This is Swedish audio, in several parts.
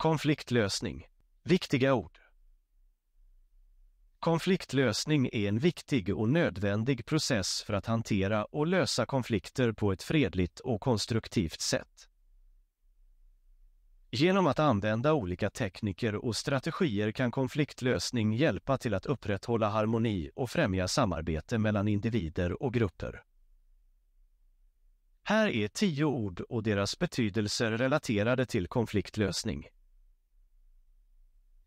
Konfliktlösning. Viktiga ord. Konfliktlösning är en viktig och nödvändig process för att hantera och lösa konflikter på ett fredligt och konstruktivt sätt. Genom att använda olika tekniker och strategier kan konfliktlösning hjälpa till att upprätthålla harmoni och främja samarbete mellan individer och grupper. Här är tio ord och deras betydelser relaterade till konfliktlösning.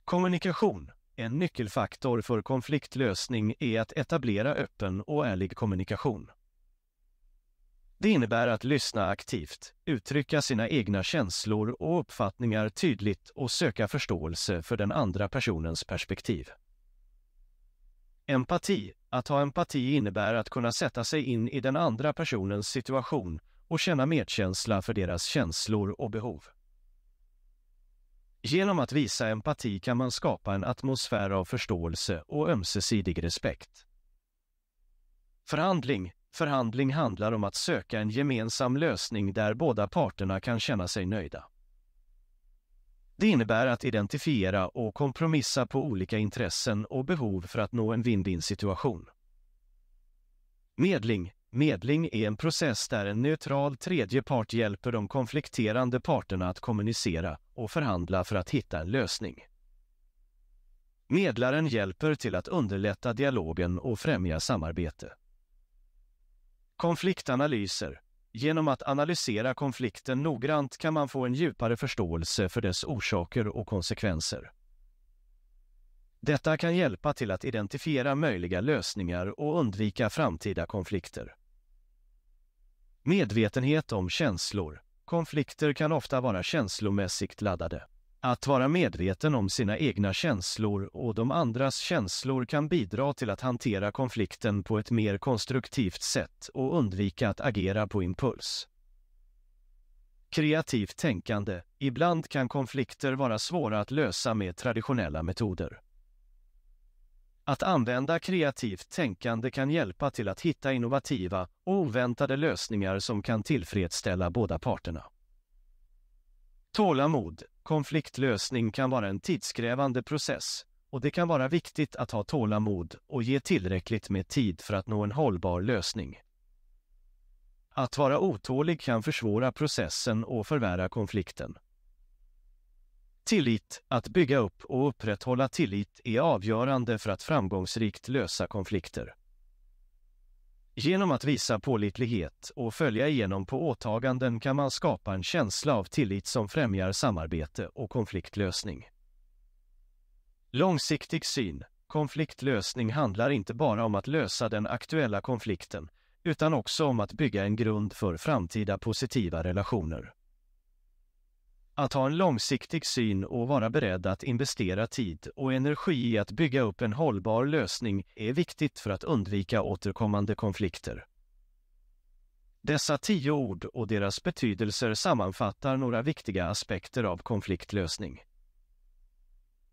Kommunikation. En nyckelfaktor för konfliktlösning är att etablera öppen och ärlig kommunikation. Det innebär att lyssna aktivt, uttrycka sina egna känslor och uppfattningar tydligt och söka förståelse för den andra personens perspektiv. Empati. Att ha empati innebär att kunna sätta sig in i den andra personens situation och känna medkänsla för deras känslor och behov. Genom att visa empati kan man skapa en atmosfär av förståelse och ömsesidig respekt. Förhandling Förhandling handlar om att söka en gemensam lösning där båda parterna kan känna sig nöjda. Det innebär att identifiera och kompromissa på olika intressen och behov för att nå en win-win situation. Medling Medling är en process där en neutral tredje part hjälper de konflikterande parterna att kommunicera, och förhandla för att hitta en lösning. Medlaren hjälper till att underlätta dialogen och främja samarbete. Konfliktanalyser. Genom att analysera konflikten noggrant kan man få en djupare förståelse för dess orsaker och konsekvenser. Detta kan hjälpa till att identifiera möjliga lösningar och undvika framtida konflikter. Medvetenhet om känslor. Konflikter kan ofta vara känslomässigt laddade. Att vara medveten om sina egna känslor och de andras känslor kan bidra till att hantera konflikten på ett mer konstruktivt sätt och undvika att agera på impuls. Kreativt tänkande. Ibland kan konflikter vara svåra att lösa med traditionella metoder. Att använda kreativt tänkande kan hjälpa till att hitta innovativa och oväntade lösningar som kan tillfredsställa båda parterna. Tålamod, konfliktlösning kan vara en tidskrävande process och det kan vara viktigt att ha tålamod och ge tillräckligt med tid för att nå en hållbar lösning. Att vara otålig kan försvåra processen och förvärra konflikten. Tillit, att bygga upp och upprätthålla tillit är avgörande för att framgångsrikt lösa konflikter. Genom att visa pålitlighet och följa igenom på åtaganden kan man skapa en känsla av tillit som främjar samarbete och konfliktlösning. Långsiktig syn. Konfliktlösning handlar inte bara om att lösa den aktuella konflikten, utan också om att bygga en grund för framtida positiva relationer. Att ha en långsiktig syn och vara beredd att investera tid och energi i att bygga upp en hållbar lösning är viktigt för att undvika återkommande konflikter. Dessa tio ord och deras betydelser sammanfattar några viktiga aspekter av konfliktlösning.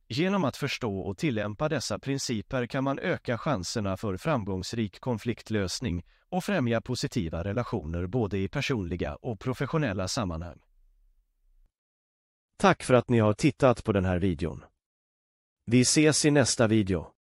Genom att förstå och tillämpa dessa principer kan man öka chanserna för framgångsrik konfliktlösning och främja positiva relationer både i personliga och professionella sammanhang. Tack för att ni har tittat på den här videon. Vi ses i nästa video.